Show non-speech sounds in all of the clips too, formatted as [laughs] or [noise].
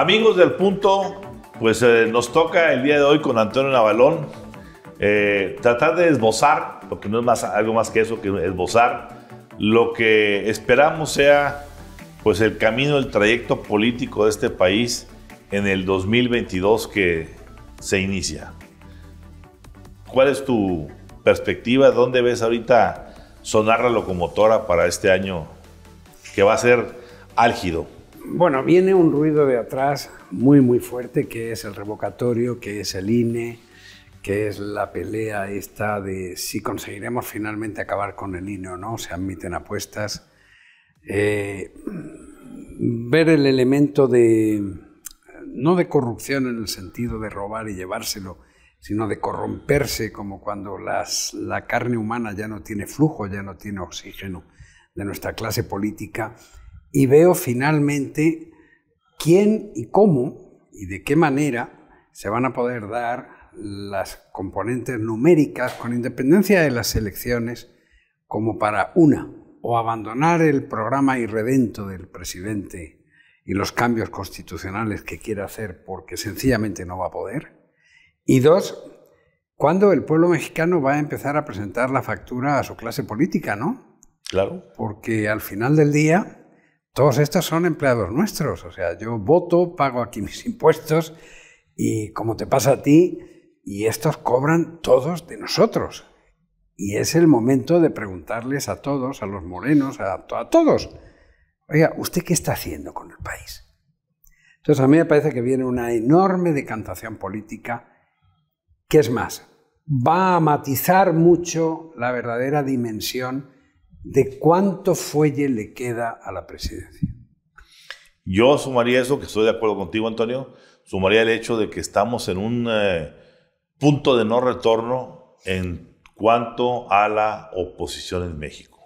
Amigos del punto, pues eh, nos toca el día de hoy con Antonio Navalón eh, tratar de esbozar, porque no es más, algo más que eso que esbozar, lo que esperamos sea pues el camino, el trayecto político de este país en el 2022 que se inicia. ¿Cuál es tu perspectiva? ¿Dónde ves ahorita sonar la locomotora para este año que va a ser álgido? Bueno, viene un ruido de atrás muy, muy fuerte, que es el revocatorio, que es el INE, que es la pelea esta de si conseguiremos finalmente acabar con el INE o no, se admiten apuestas. Eh, ver el elemento de, no de corrupción en el sentido de robar y llevárselo, sino de corromperse, como cuando la carne humana ya no tiene flujo, ya no tiene oxígeno de nuestra clase política y veo finalmente quién y cómo y de qué manera se van a poder dar las componentes numéricas con independencia de las elecciones como para una o abandonar el programa irredento del presidente y los cambios constitucionales que quiere hacer porque sencillamente no va a poder. Y dos, cuando el pueblo mexicano va a empezar a presentar la factura a su clase política, ¿no? Claro. Porque al final del día todos estos son empleados nuestros, o sea, yo voto, pago aquí mis [laughs] impuestos y como te pasa a ti, y estos cobran todos de nosotros. Y es el momento de preguntarles a todos, a los morenos, a, a todos, oiga, ¿usted qué está haciendo con el país? Entonces a mí me parece que viene una enorme decantación política, que es más, va a matizar mucho la verdadera dimensión de cuánto fuelle le queda a la presidencia. Yo sumaría eso, que estoy de acuerdo contigo, Antonio, sumaría el hecho de que estamos en un eh, punto de no retorno en cuanto a la oposición en México.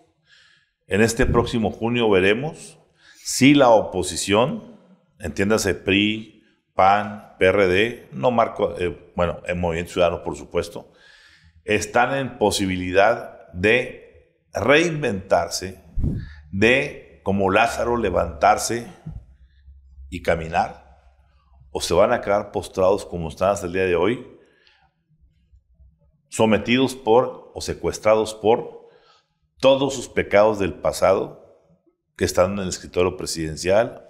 En este próximo junio veremos si la oposición, entiéndase PRI, PAN, PRD, no marco, eh, bueno, el Movimiento Ciudadano, por supuesto, están en posibilidad de reinventarse, de como Lázaro levantarse y caminar, o se van a quedar postrados como están hasta el día de hoy, sometidos por o secuestrados por todos sus pecados del pasado que están en el escritorio presidencial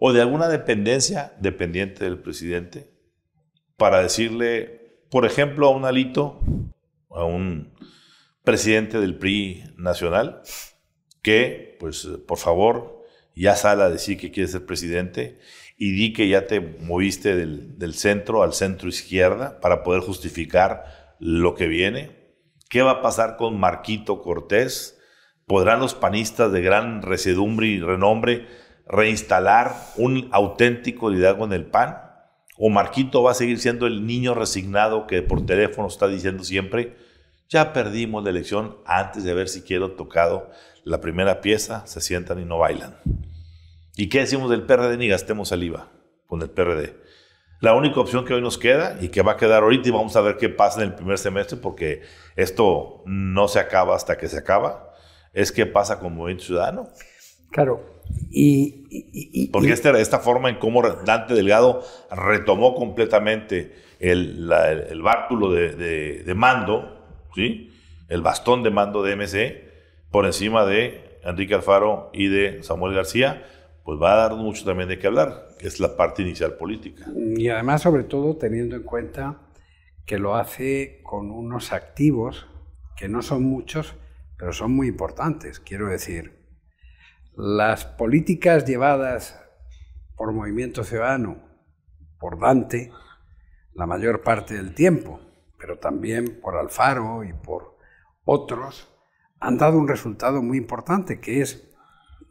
o de alguna dependencia dependiente del presidente para decirle, por ejemplo, a un alito, a un presidente del PRI nacional, que, pues, por favor, ya sal a decir que quieres ser presidente y di que ya te moviste del, centro al centro izquierda para poder justificar lo que viene. ¿Qué va a pasar con Marquito Cortés? ¿Podrán los panistas de gran resedumbre y renombre reinstalar un auténtico liderazgo en el PAN? ¿O Marquito va a seguir siendo el niño resignado que por teléfono está diciendo siempre, ya perdimos la elección antes de haber siquiera tocado la primera pieza, se sientan y no bailan. ¿Y qué decimos del PRD? Ni gastemos saliva con el PRD. La única opción que hoy nos queda y que va a quedar ahorita y vamos a ver qué pasa en el primer semestre porque esto no se acaba hasta que se acaba, es qué pasa con Movimiento Ciudadano. Claro. Y, y, porque este, esta, forma en cómo Dante Delgado retomó completamente el, báculo de, de mando el bastón de mando de MC por encima de Enrique Alfaro y de Samuel García, pues va a dar mucho también de qué hablar, que es la parte inicial política. Y además, sobre todo, teniendo en cuenta que lo hace con unos activos que no son muchos, pero son muy importantes. Quiero decir, las políticas llevadas por Movimiento Ciudadano, por Dante, la mayor parte del tiempo, pero también por Alfaro y por otros, han dado un resultado muy importante, que es,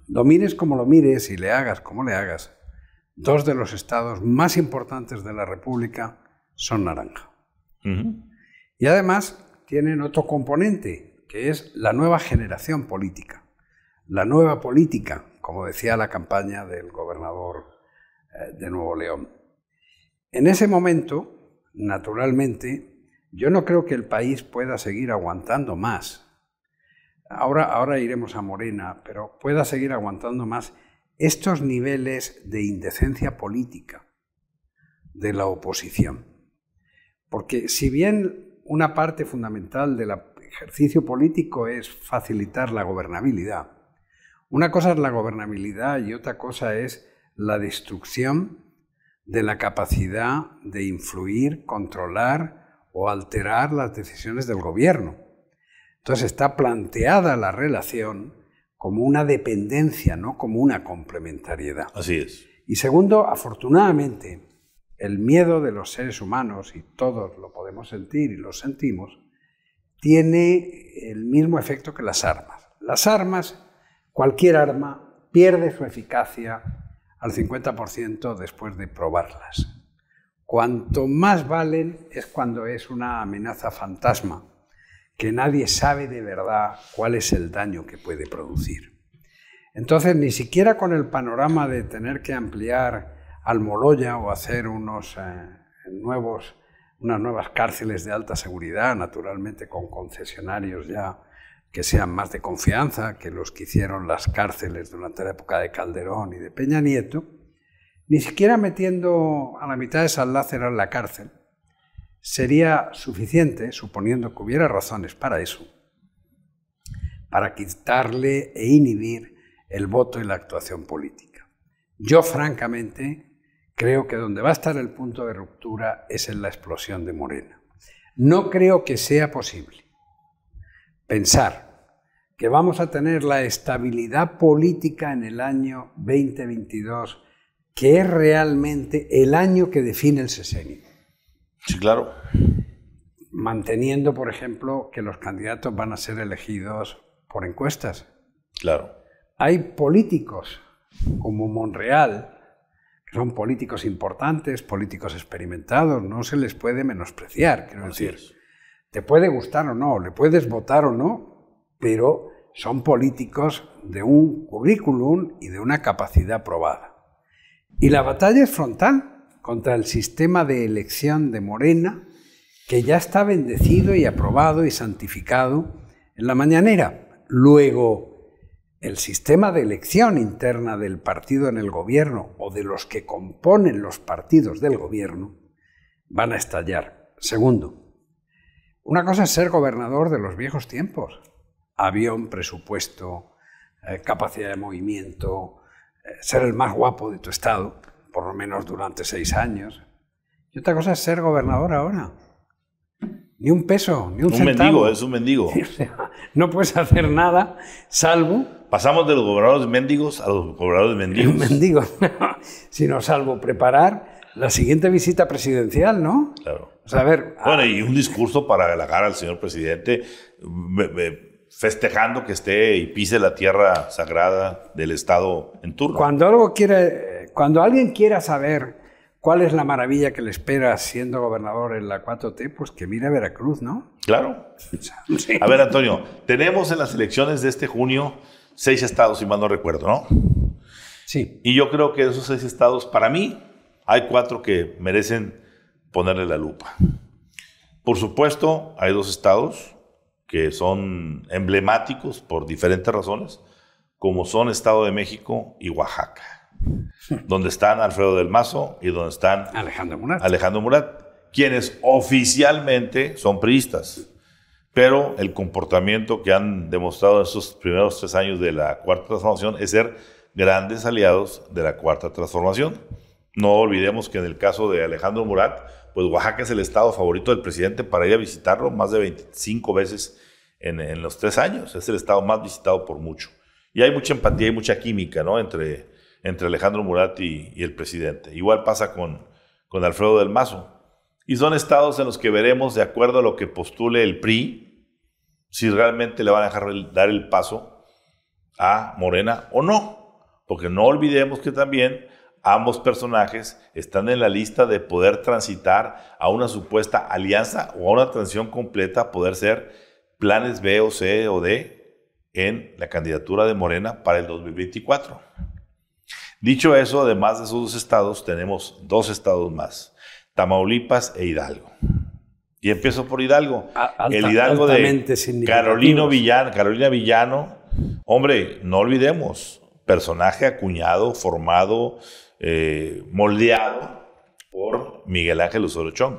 lo mires como lo mires y le hagas como le hagas, dos de los estados más importantes de la República son naranja. Y además tienen otro componente, que es la nueva generación política. La nueva política, como decía la campaña del gobernador eh, de Nuevo León. En ese momento, naturalmente, yo no creo que el país pueda seguir aguantando más. Ahora, ahora iremos a Morena, pero pueda seguir aguantando más estos niveles de indecencia política de la oposición. Porque si bien una parte fundamental del ejercicio político es facilitar la gobernabilidad, una cosa es la gobernabilidad y otra cosa es la destrucción de la capacidad de influir, controlar, o alterar las decisiones del gobierno. Entonces está planteada la relación como una dependencia, no como una complementariedad. Así es. Y segundo, afortunadamente, el miedo de los seres humanos, y todos lo podemos sentir y lo sentimos, tiene el mismo efecto que las armas. Las armas, cualquier arma, pierde su eficacia al 50% después de probarlas. Cuanto más valen es cuando es una amenaza fantasma, que nadie sabe de verdad cuál es el daño que puede producir. Entonces, ni siquiera con el panorama de tener que ampliar Almoloya o hacer unos eh, nuevos unas nuevas cárceles de alta seguridad, naturalmente con concesionarios ya que sean más de confianza que los que hicieron las cárceles durante la época de Calderón y de Peña Nieto, ni siquiera metiendo a la mitad de San Lázaro en la cárcel sería suficiente, suponiendo que hubiera razones para eso, para quitarle e inhibir el voto y la actuación política. Yo, francamente, creo que donde va a estar el punto de ruptura es en la explosión de Morena. No creo que sea posible pensar que vamos a tener la estabilidad política en el año 2022 que es realmente el año que define el sesenio. Sí, claro. Manteniendo, por ejemplo, que los candidatos van a ser elegidos por encuestas. Claro. Hay políticos como Monreal, que son políticos importantes, políticos experimentados, no se les puede menospreciar, quiero decir. Te puede gustar o no, le puedes votar o no, pero son políticos de un currículum y de una capacidad probada. Y la batalla es frontal contra el sistema de elección de Morena, que ya está bendecido y aprobado y santificado en la mañanera. Luego, el sistema de elección interna del partido en el gobierno o de los que componen los partidos del gobierno van a estallar. Segundo, una cosa es ser gobernador de los viejos tiempos. Avión, presupuesto, eh, capacidad de movimiento, ser el más guapo de tu estado, por lo menos durante seis años. Y otra cosa es ser gobernador ahora. Ni un peso, ni un, un mendigo, es un mendigo. [laughs] no puedes hacer nada salvo... Pasamos de los gobernadores mendigos a los gobernadores [laughs] mendigos. Un mendigo, [laughs] sino salvo preparar la siguiente visita presidencial, ¿no? Claro. O sea, a ver, bueno, ah. y un discurso para relajar al señor presidente, festejando que esté y pise la tierra sagrada del Estado en turno. Cuando, algo quiere, cuando alguien quiera saber cuál es la maravilla que le espera siendo gobernador en la 4T, pues que mire a Veracruz, ¿no? Claro. A ver, Antonio, tenemos en las elecciones de este junio seis estados, si mal no recuerdo, ¿no? Sí. Y yo creo que esos seis estados, para mí, hay cuatro que merecen ponerle la lupa. Por supuesto, hay dos estados que son emblemáticos por diferentes razones, como son Estado de México y Oaxaca, [laughs] donde están Alfredo del Mazo y donde están Alejandro Murat, Alejandro Murat quienes oficialmente son priistas. Pero el comportamiento que han demostrado en estos primeros tres años de la Cuarta Transformación es ser grandes aliados de la Cuarta Transformación. No olvidemos que en el caso de Alejandro Murat, pues Oaxaca es el estado favorito del presidente para ir a visitarlo más de 25 veces en, los tres años. Es el estado más visitado por mucho. Y hay mucha empatía y mucha química, Entre, entre Alejandro Murat y, el presidente. Igual pasa con, con Alfredo del Mazo. Y son estados en los que veremos, de acuerdo a lo que postule el PRI, si realmente le van a dejar dar el paso a Morena o no. Porque no olvidemos que también ambos personajes están en la lista de poder transitar a una supuesta alianza o a una transición completa, poder ser planes B o C o D en la candidatura de Morena para el 2024. Dicho eso, además de esos dos estados, tenemos dos estados más, Tamaulipas e Hidalgo. Y empiezo por Hidalgo. el Hidalgo de Carolino Villano, Carolina Villano. Hombre, no olvidemos, personaje acuñado, formado, eh, moldeado por Miguel Ángel Osorio Chong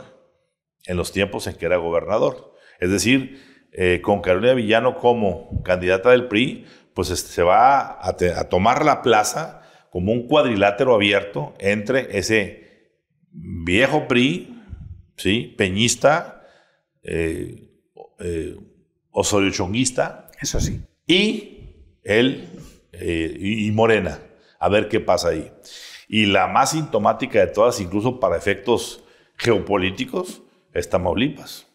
en los tiempos en que era gobernador. Es decir, eh, con Carolina Villano como candidata del PRI, pues este, se va a, tomar la plaza como un cuadrilátero abierto entre ese viejo PRI, ¿sí? peñista, eh, Osorio Chonguista. Eso sí. Y él y Morena. A ver qué pasa ahí. Y la más sintomática de todas, incluso para efectos geopolíticos, es Tamaulipas,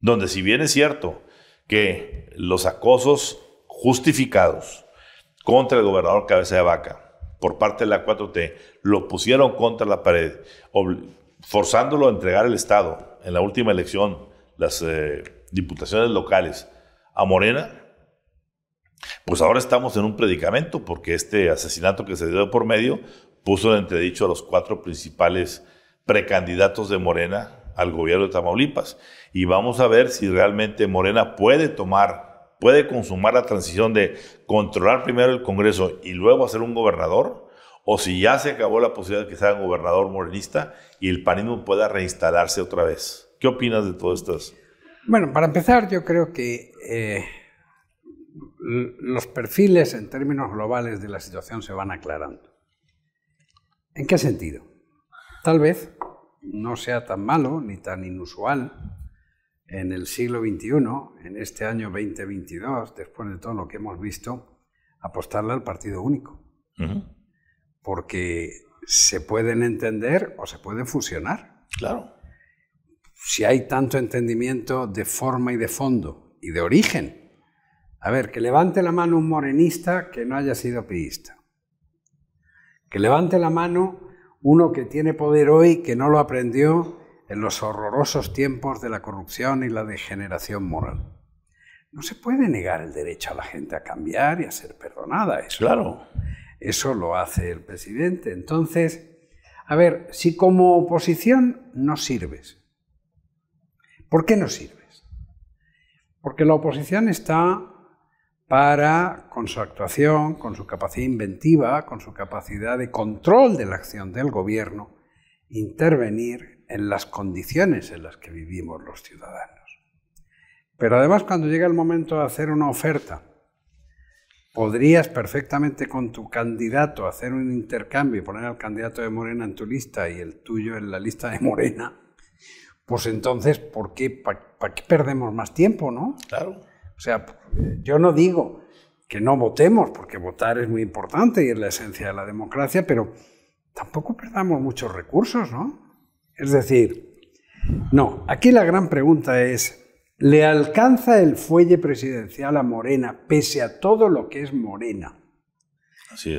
donde si bien es cierto que los acosos justificados contra el gobernador cabeza de vaca por parte de la 4T lo pusieron contra la pared, forzándolo a entregar el Estado en la última elección, las eh, diputaciones locales, a Morena, pues ahora estamos en un predicamento porque este asesinato que se dio por medio puso en entredicho a los cuatro principales precandidatos de Morena al gobierno de Tamaulipas. Y vamos a ver si realmente Morena puede tomar, puede consumar la transición de controlar primero el Congreso y luego hacer un gobernador, o si ya se acabó la posibilidad de que sea un gobernador morenista y el panismo pueda reinstalarse otra vez. ¿Qué opinas de todo esto? Bueno, para empezar, yo creo que eh, los perfiles en términos globales de la situación se van aclarando. ¿En qué sentido? Tal vez no sea tan malo ni tan inusual en el siglo XXI, en este año 2022, después de todo lo que hemos visto, apostarle al partido único. Porque se pueden entender o se pueden fusionar. Claro. Si hay tanto entendimiento de forma y de fondo y de origen. A ver, que levante la mano un morenista que no haya sido piísta. Que levante la mano uno que tiene poder hoy que no lo aprendió en los horrorosos tiempos de la corrupción y la degeneración moral. No se puede negar el derecho a la gente a cambiar y a ser perdonada. Eso, claro. Eso lo hace el presidente. Entonces, a ver, si como oposición no sirves, ¿por qué no sirves? Porque la oposición está para, con su actuación, con su capacidad inventiva, con su capacidad de control de la acción del gobierno, intervenir en las condiciones en las que vivimos los ciudadanos. Pero además cuando llega el momento de hacer una oferta, podrías perfectamente con tu candidato hacer un intercambio y poner al candidato de Morena en tu lista y el tuyo en la lista de Morena, pues entonces, ¿por qué? ¿Para qué perdemos más tiempo, no? Claro. O sea, yo no digo que no votemos, porque votar es muy importante y es la esencia de la democracia, pero tampoco perdamos muchos recursos, ¿no? Es decir, no, aquí la gran pregunta es, ¿le alcanza el fuelle presidencial a Morena pese a todo lo que es Morena?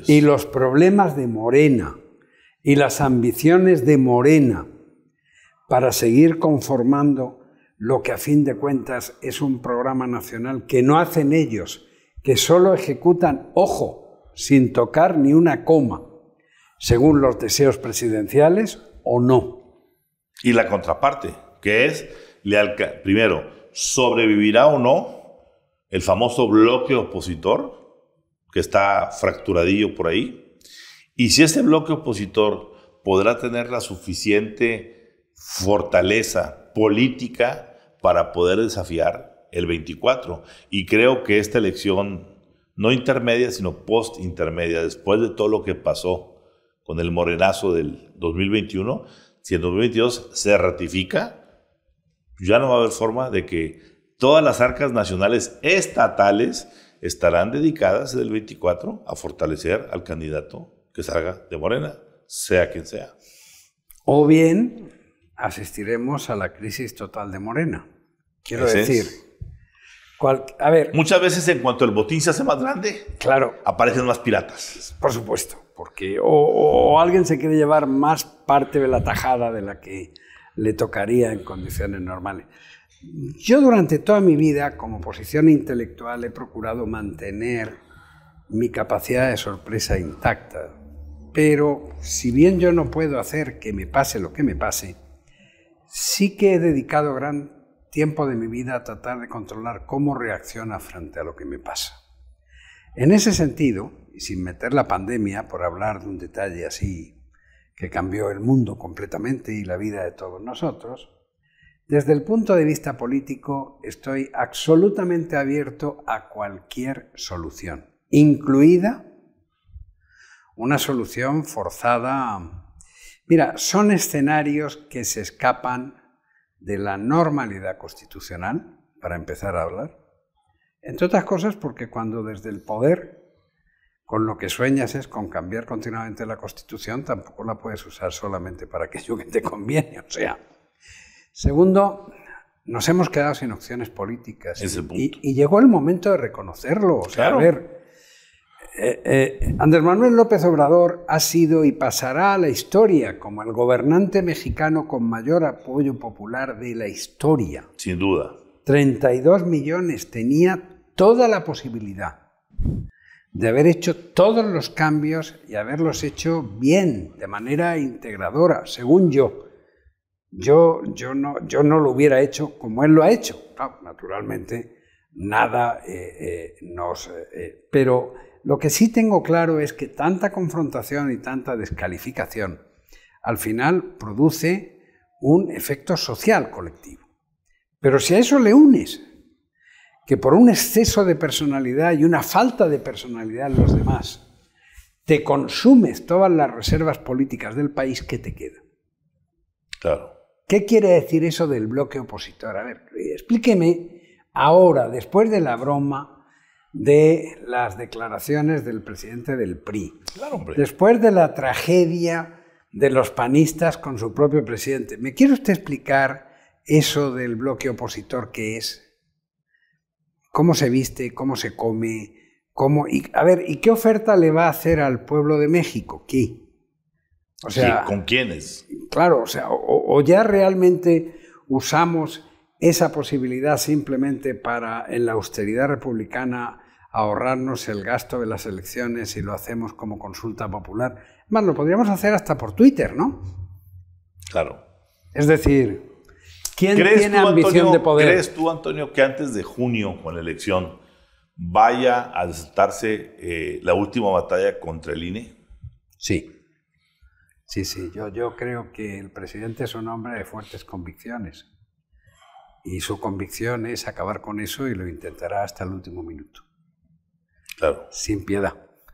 Y los problemas de Morena y las ambiciones de Morena para seguir conformando lo que a fin de cuentas es un programa nacional que no hacen ellos, que solo ejecutan, ojo, sin tocar ni una coma, según los deseos presidenciales o no. Y la contraparte, que es, primero, ¿sobrevivirá o no el famoso bloque opositor, que está fracturadillo por ahí? Y si ese bloque opositor podrá tener la suficiente fortaleza política para poder desafiar el 24. Y creo que esta elección, no intermedia, sino post-intermedia, después de todo lo que pasó con el morenazo del 2021, si el 2022 se ratifica, ya no va a haber forma de que todas las arcas nacionales estatales estarán dedicadas del 24 a fortalecer al candidato que salga de Morena, sea quien sea. O bien asistiremos a la crisis total de Morena. Quiero decir, a ver. Muchas veces en cuanto el botín se hace más grande, claro, aparecen más piratas. Por supuesto, porque o, o alguien se quiere llevar más parte de la tajada de la que le tocaría en condiciones normales. Yo durante toda mi vida, como posición intelectual, he procurado mantener mi capacidad de sorpresa intacta. Pero si bien yo no puedo hacer que me pase lo que me pase, sí que he dedicado gran tiempo de mi vida a tratar de controlar cómo reacciona frente a lo que me pasa. En ese sentido, y sin meter la pandemia por hablar de un detalle así que cambió el mundo completamente y la vida de todos nosotros, desde el punto de vista político estoy absolutamente abierto a cualquier solución, incluida una solución forzada Mira, son escenarios que se escapan de la normalidad constitucional, para empezar a hablar, entre otras cosas porque cuando desde el poder con lo que sueñas es con cambiar continuamente la Constitución, tampoco la puedes usar solamente para aquello que te conviene. O sea, segundo, nos hemos quedado sin opciones políticas. Y, llegó el momento de reconocerlo. O sea, a ver, eh, eh, Andrés Manuel López Obrador ha sido y pasará a la historia como el gobernante mexicano con mayor apoyo popular de la historia. Sin duda. 32 millones tenía toda la posibilidad de haber hecho todos los cambios y haberlos hecho bien, de manera integradora, según yo. Yo, yo, no, yo no lo hubiera hecho como él lo ha hecho. Claro, naturalmente, nada eh, nos... pero lo que sí tengo claro es que tanta confrontación y tanta descalificación al final produce un efecto social colectivo. Pero si a eso le unes que por un exceso de personalidad y una falta de personalidad en los demás, te consumes todas las reservas políticas del país que te queda? Claro. ¿Qué quiere decir eso del bloque opositor? A ver, explíqueme ahora, después de la broma, de las declaraciones del presidente del PRI. Después de la tragedia de los panistas con su propio presidente, ¿me quiere usted explicar eso del bloque opositor que es? ¿Cómo se viste? ¿Cómo se come? ¿Cómo? Y, a ver, ¿y qué oferta le va a hacer al pueblo de México? ¿Qué? O sea, ¿Con quiénes? Claro, o sea, o ya realmente usamos esa posibilidad simplemente para en la austeridad republicana ahorrarnos el gasto de las elecciones y lo hacemos como consulta popular. Más, lo podríamos hacer hasta por Twitter, ¿no? Claro. Es decir, ¿quién tiene ambición de poder? ¿Crees tú, Antonio, que antes de junio, con la elección, vaya a desatarse eh, la última batalla contra el INE? Sí. Sí, sí, yo, yo creo que el presidente es un hombre de fuertes convicciones. Y su convicción es acabar con eso y lo intentará hasta el último minuto. Claro. Sin piedad.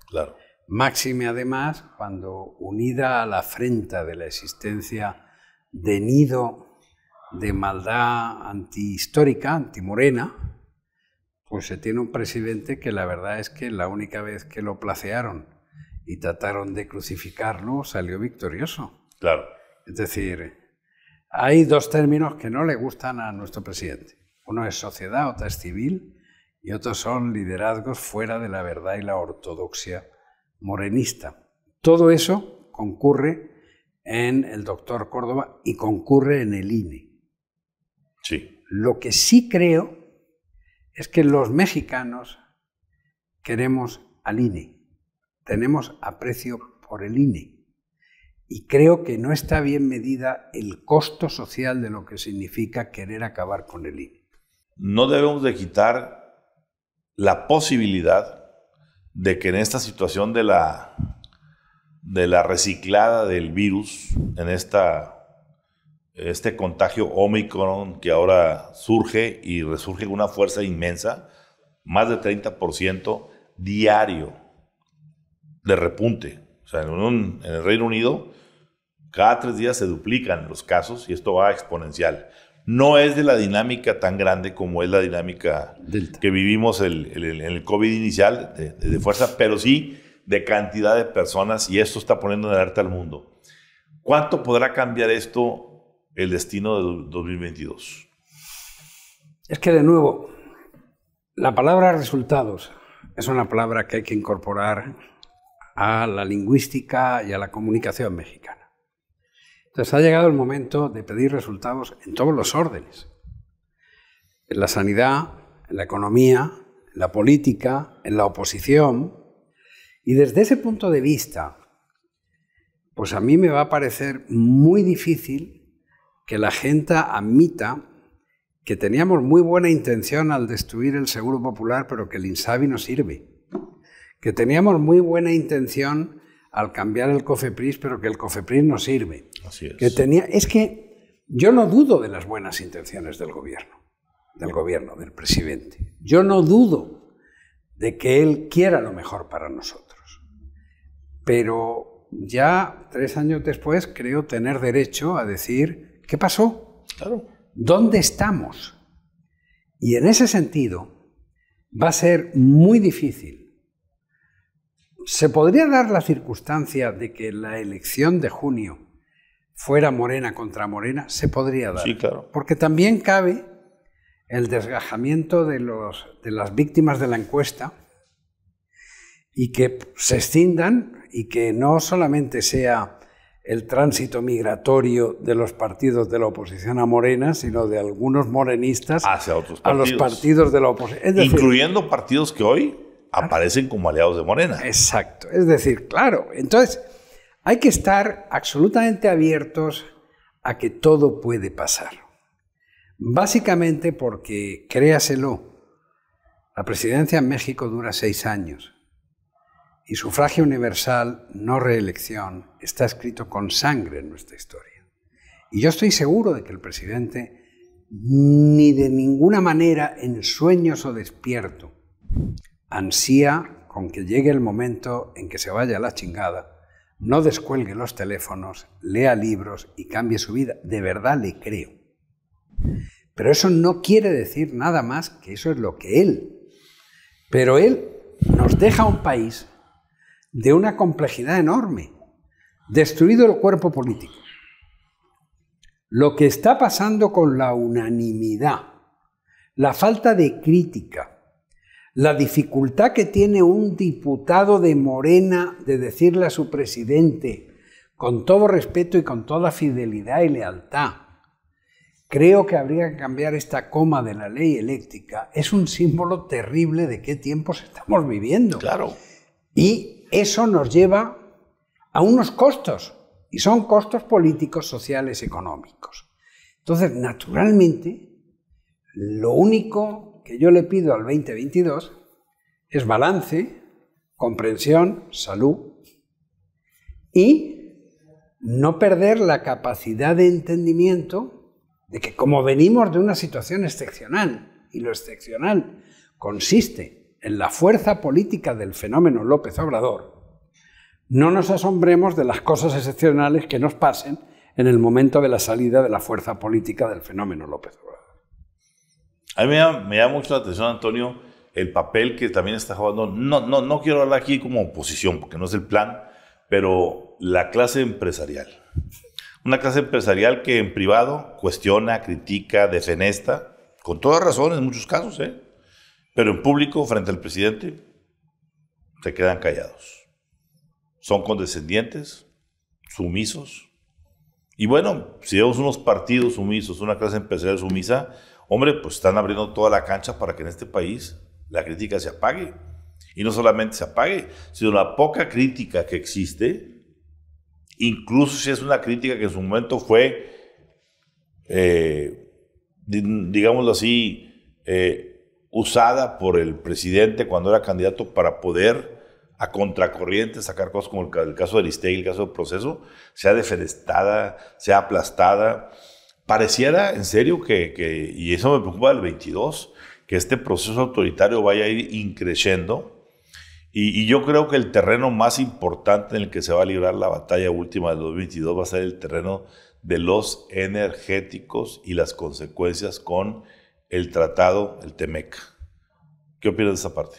Claro. Máxime, además, cuando unida a la afrenta de la existencia de nido de maldad antihistórica, antimorena, pues se tiene un presidente que la verdad es que la única vez que lo placearon y trataron de crucificarlo salió victorioso. Claro. Es decir, hay dos términos que no le gustan a nuestro presidente. Uno es sociedad, otra es civil, y otros son liderazgos fuera de la verdad y la ortodoxia morenista. Todo eso concurre en el doctor Córdoba y concurre en el INE. Sí. Lo que sí creo es que los mexicanos queremos al INE, tenemos aprecio por el INE. Y creo que no está bien medida el costo social de lo que significa querer acabar con el INE. No debemos de quitar la posibilidad de que en esta situación de la, de la reciclada del virus, en esta, este contagio Omicron que ahora surge y resurge con una fuerza inmensa, más de 30% diario de repunte. O sea, en, en el Reino Unido, cada tres días se duplican los casos y esto va exponencial no es de la dinámica tan grande como es la dinámica que vivimos en el, COVID inicial de, fuerza, pero sí de cantidad de personas y esto está poniendo en alerta al mundo. ¿Cuánto podrá cambiar esto el destino de 2022? Es que de nuevo, la palabra resultados es una palabra que hay que incorporar a la lingüística y a la comunicación mexicana. Entonces ha llegado el momento de pedir resultados en todos los órdenes. En la sanidad, en la economía, en la política, en la oposición. Y desde ese punto de vista, pues a mí me va a parecer muy difícil que la gente admita que teníamos muy buena intención al destruir el Seguro Popular, pero que el INSABI no sirve. Que teníamos muy buena intención al cambiar el COFEPRIS, pero que el COFEPRIS no sirve es. Que tenía, es que yo no dudo de las buenas intenciones del gobierno, del gobierno, del presidente. Yo no dudo de que él quiera lo mejor para nosotros. Pero ya tres años después creo tener derecho a decir, ¿qué pasó? ¿Dónde estamos? Y en ese sentido va a ser muy difícil se podría dar la circunstancia de que la elección de junio fuera Morena contra Morena, se podría dar. Sí, claro. Porque también cabe el desgajamiento de, los, de las víctimas de la encuesta y que se escindan y que no solamente sea el tránsito migratorio de los partidos de la oposición a Morena, sino de algunos morenistas Hacia otros a los partidos de la oposición. Incluyendo partidos que hoy aparecen como aliados de Morena. Exacto, es decir, claro, entonces hay que estar absolutamente abiertos a que todo puede pasar. Básicamente porque, créaselo, la presidencia en México dura seis años y sufragio universal, no reelección, está escrito con sangre en nuestra historia. Y yo estoy seguro de que el presidente ni de ninguna manera en sueños o despierto ansía con que llegue el momento en que se vaya a la chingada no descuelgue los teléfonos, lea libros y cambie su vida. De verdad le creo. Pero eso no quiere decir nada más que eso es lo que él. Pero él nos deja un país de una complejidad enorme, destruido el cuerpo político. Lo que está pasando con la unanimidad, la falta de crítica, la dificultad que tiene un diputado de Morena de decirle a su presidente, con todo respeto y con toda fidelidad y lealtad, creo que habría que cambiar esta coma de la ley eléctrica, es un símbolo terrible de qué tiempos estamos viviendo. Claro. Y eso nos lleva a unos costos, y son costos políticos, sociales, económicos. Entonces, naturalmente, lo único que yo le pido al 2022 es balance, comprensión, salud y no perder la capacidad de entendimiento de que como venimos de una situación excepcional, y lo excepcional consiste en la fuerza política del fenómeno López Obrador, no nos asombremos de las cosas excepcionales que nos pasen en el momento de la salida de la fuerza política del fenómeno López Obrador. A mí me llama, mucho la atención, Antonio, el papel que también está jugando. No, no, no quiero hablar aquí como oposición, porque no es el plan, pero la clase empresarial. Una clase empresarial que en privado cuestiona, critica, defenesta, con toda razón en muchos casos, ¿eh? pero en público, frente al presidente, se quedan callados. Son condescendientes, sumisos. Y bueno, si vemos unos partidos sumisos, una clase empresarial sumisa, Hombre, pues están abriendo toda la cancha para que en este país la crítica se apague. Y no solamente se apague, sino la poca crítica que existe, incluso si es una crítica que en su momento fue, eh, digámoslo así, eh, usada por el presidente cuando era candidato para poder a contracorriente sacar cosas como el, caso de Aristegui, el caso del proceso, sea defenestada, sea aplastada pareciera en serio que, que, y eso me preocupa del 22, que este proceso autoritario vaya a ir increciendo. Y, yo creo que el terreno más importante en el que se va a librar la batalla última del 22 va a ser el terreno de los energéticos y las consecuencias con el tratado, el TEMEC. ¿Qué opinas de esa parte?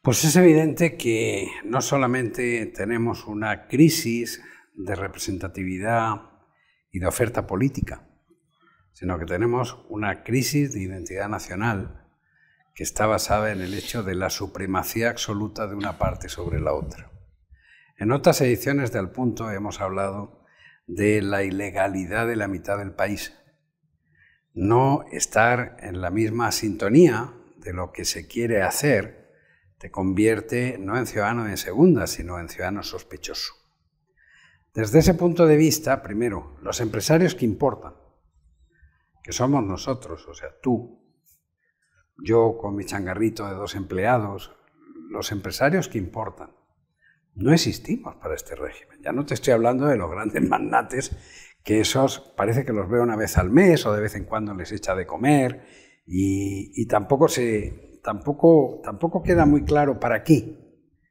Pues es evidente que no solamente tenemos una crisis de representatividad y de oferta política, sino que tenemos una crisis de identidad nacional que está basada en el hecho de la supremacía absoluta de una parte sobre la otra. En otras ediciones de Punto hemos hablado de la ilegalidad de la mitad del país. No estar en la misma sintonía de lo que se quiere hacer te convierte no en ciudadano de segunda, sino en ciudadano sospechoso. Desde ese punto de vista, primero, los empresarios que importan, que somos nosotros, o sea, tú, yo con mi changarrito de dos empleados, los empresarios que importan, no existimos para este régimen. Ya no te estoy hablando de los grandes [laughs] magnates, que esos parece que los veo una vez al mes o de vez en cuando les echa de comer y, tampoco se... Tampoco, tampoco queda muy claro para qué.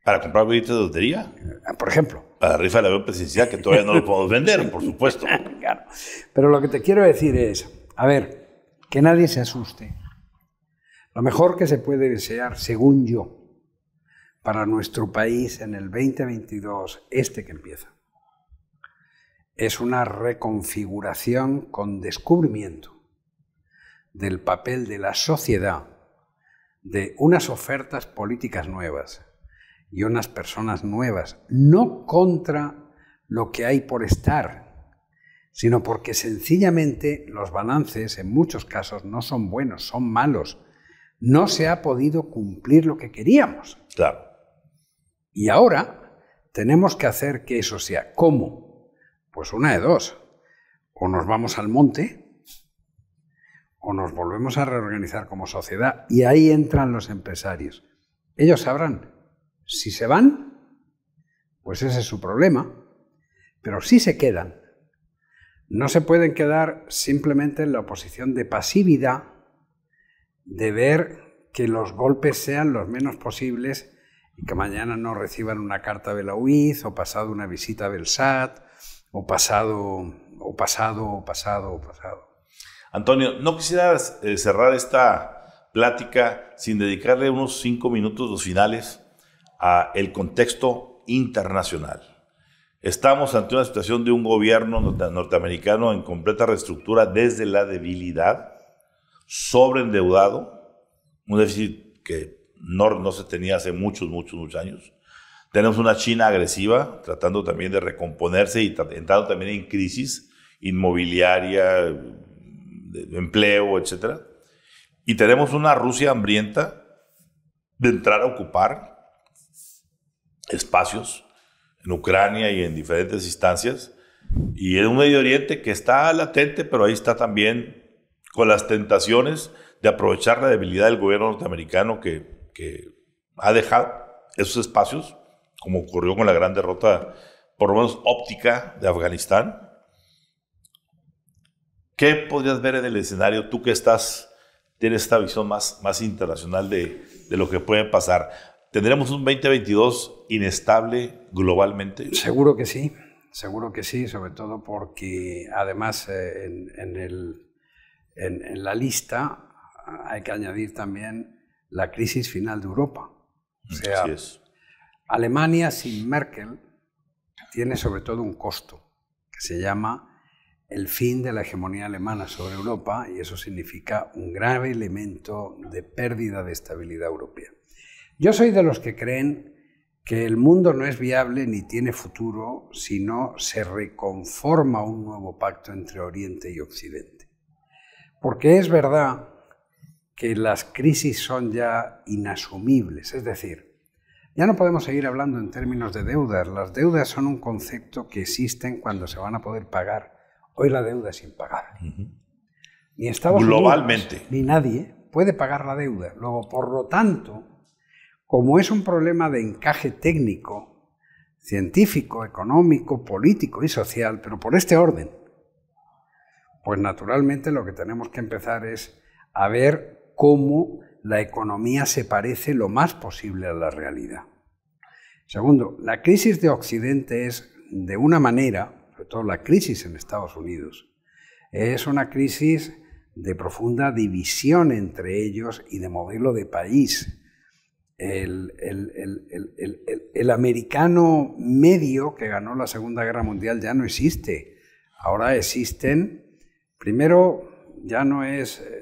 ¿Para comprar poquito de lotería? Eh, por ejemplo la rifa la veo presidencial, que todavía no lo [laughs] podemos vender, por supuesto. [laughs] Pero lo que te quiero decir es, a ver, que nadie se asuste. Lo mejor que se puede desear, según yo, para nuestro país en el 2022, este que empieza, es una reconfiguración con descubrimiento del papel de la sociedad, de unas ofertas políticas nuevas, y unas personas nuevas, no contra lo que hay por estar, sino porque sencillamente los balances en muchos casos no son buenos, son malos. No se ha podido cumplir lo que queríamos. Claro. Y ahora tenemos que hacer que eso sea. ¿Cómo? Pues una de dos. O nos vamos al monte, o nos volvemos a reorganizar como sociedad y ahí entran los empresarios. Ellos sabrán. Si se van, pues ese es su problema, pero si se quedan, no se pueden quedar simplemente en la posición de pasividad, de ver que los golpes sean los menos posibles y que mañana no reciban una carta de la UIZ o pasado una visita del SAT o pasado o pasado o pasado o pasado. Antonio, no quisieras eh, cerrar esta plática sin dedicarle unos cinco minutos los finales el contexto internacional. Estamos ante una situación de un gobierno norteamericano en completa reestructura desde la debilidad, sobreendeudado, un déficit que no, no se tenía hace muchos, muchos, muchos años. Tenemos una China agresiva, tratando también de recomponerse y entrando también en crisis inmobiliaria, de empleo, etc. Y tenemos una Rusia hambrienta de entrar a ocupar espacios en Ucrania y en diferentes instancias. Y en un Medio Oriente que está latente, pero ahí está también con las tentaciones de aprovechar la debilidad del gobierno norteamericano que, ha dejado esos espacios, como ocurrió con la gran derrota, por lo menos óptica, de Afganistán. ¿Qué podrías ver en el escenario tú que estás, tienes esta visión más, más internacional de, de lo que puede pasar? ¿Tendremos un 2022 inestable globalmente? Seguro que sí, seguro que sí, sobre todo porque además eh, en, la lista ah, hay que añadir también la crisis final de Europa. O mm, sea, Alemania sin Merkel tiene sobre todo un costo que se llama el fin de la hegemonía alemana sobre Europa y eso significa un grave elemento de pérdida de estabilidad europea. Yo soy de los que creen que el mundo no es viable ni tiene futuro si no se reconforma un nuevo pacto entre Oriente y Occidente. Porque es verdad que las crisis son ya inasumibles, es decir, ya no podemos seguir hablando en términos de deudas, las deudas son un concepto que existen cuando se van a poder pagar, hoy la deuda es impagable. Ni Estados Globalmente. Unidos, ni nadie puede pagar la deuda, luego por lo tanto como es un problema de encaje técnico, científico, económico, político y social, pero por este orden, pues naturalmente lo que tenemos que empezar es a ver cómo la economía se parece lo más posible a la realidad. Segundo, la crisis de Occidente es de una manera, sobre todo la crisis en Estados Unidos, es una crisis de profunda división entre ellos y de modelo de país el, el, americano medio que ganó la Segunda Guerra Mundial ya no existe. Ahora existen, primero, ya no es eh,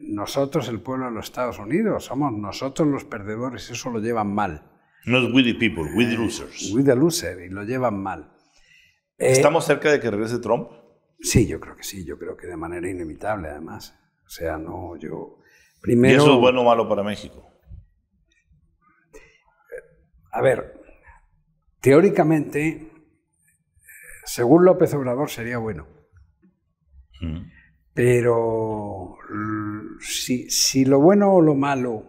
nosotros el pueblo de los Estados Unidos, somos nosotros los perdedores, eso lo llevan mal. Not with the people, with the eh, losers. With the losers, y lo llevan mal. Eh, ¿Estamos cerca de que regrese Trump? Sí, yo creo que sí, yo creo que de manera inevitable además. O sea, no, yo... Primero, ¿Y eso es bueno o malo para México? a ver, teóricamente, según López Obrador sería bueno. Mm. Pero si, lo bueno o lo malo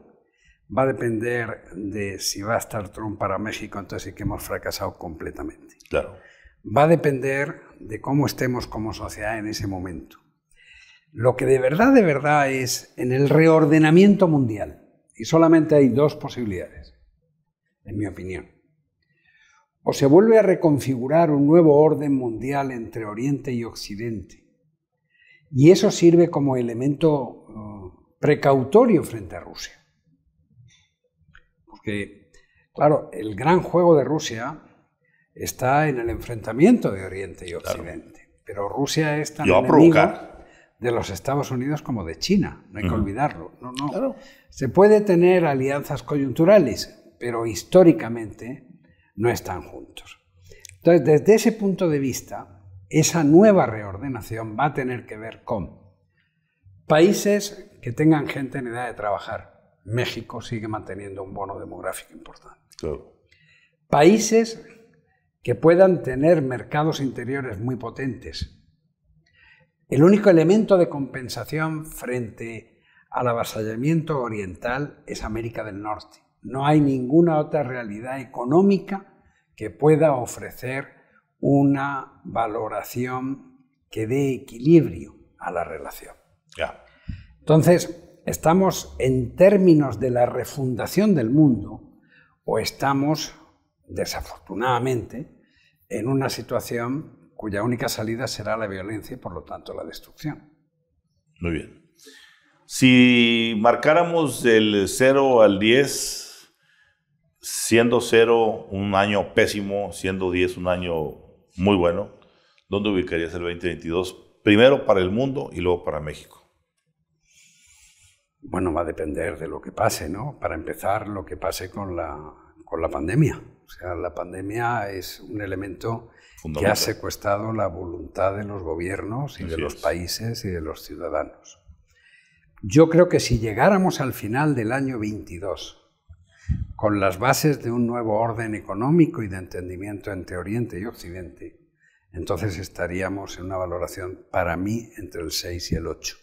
va a depender de si va a estar Trump para México, entonces sí que hemos fracasado completamente. Claro. Va a depender de cómo estemos como sociedad en ese momento. Lo que de verdad, de verdad es en el reordenamiento mundial. Y solamente hay dos posibilidades en mi opinión. O se vuelve a reconfigurar un nuevo orden mundial entre Oriente y Occidente. Y eso sirve como elemento uh, precautorio frente a Rusia. Porque, claro, el gran juego de Rusia está en el enfrentamiento de Oriente y Occidente. Pero Rusia es tan enemiga de los Estados Unidos como de China, no hay que olvidarlo. Se puede tener alianzas coyunturales, pero históricamente no están juntos. Entonces, desde ese punto de vista, esa nueva reordenación va a tener que ver con países que tengan gente en edad de trabajar. México sigue manteniendo un bono demográfico importante. Países que puedan tener mercados interiores muy potentes. El único elemento de compensación frente al avasallamiento oriental es América del Norte. No hay ninguna otra realidad económica que pueda ofrecer una valoración que dé equilibrio a la relación. Entonces, ¿estamos en términos de la refundación del mundo o estamos, desafortunadamente, en una situación cuya única salida será la violencia y, por lo tanto, la destrucción? Muy bien. Si marcáramos del 0 al 10, siendo cero un año pésimo, siendo diez un año muy bueno, ¿dónde ubicarías el 2022? Primero para el mundo y luego para México. Bueno, va a depender de lo que pase, ¿no? Para empezar, lo que pase con la, pandemia. O sea, la pandemia es un elemento que ha secuestrado la voluntad de los gobiernos y de los países y de los ciudadanos. Yo creo que si llegáramos al final del año 22 con las bases de un nuevo orden económico y de entendimiento entre Oriente y Occidente, entonces estaríamos en una valoración para mí entre el 6 y el 8.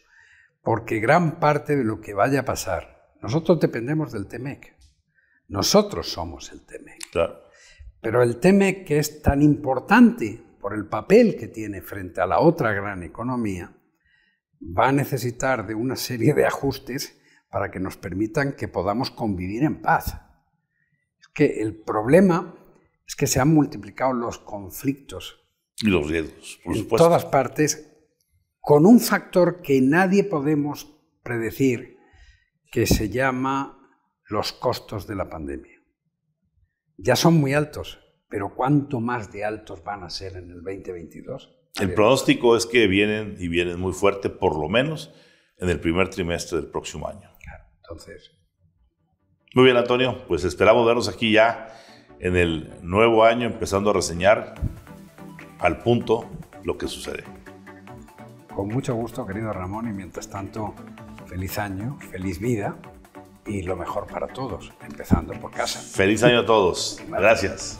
Porque gran parte de lo que vaya a pasar, nosotros dependemos del TEMEC. Nosotros somos el TEMEC. Claro. Pero el TEMEC que es tan importante por el papel que tiene frente a la otra gran economía, va a necesitar de una serie de ajustes para que nos permitan que podamos convivir en paz. Es que el problema es que se han multiplicado los conflictos. Y los riesgos, por supuesto. En todas partes, con un factor que nadie podemos predecir, que se llama los costos de la pandemia. Ya son muy altos, pero ¿cuánto más de altos van a ser en el 2022? El pronóstico es que vienen y vienen muy fuerte, por lo menos en el primer trimestre del próximo año. Entonces. Muy bien, Antonio. Pues esperamos vernos aquí ya en el nuevo año, empezando a reseñar al punto lo que sucede. Con mucho gusto, querido Ramón, y mientras tanto, feliz año, feliz vida y lo mejor para todos, empezando por casa. Feliz año a todos. Gracias.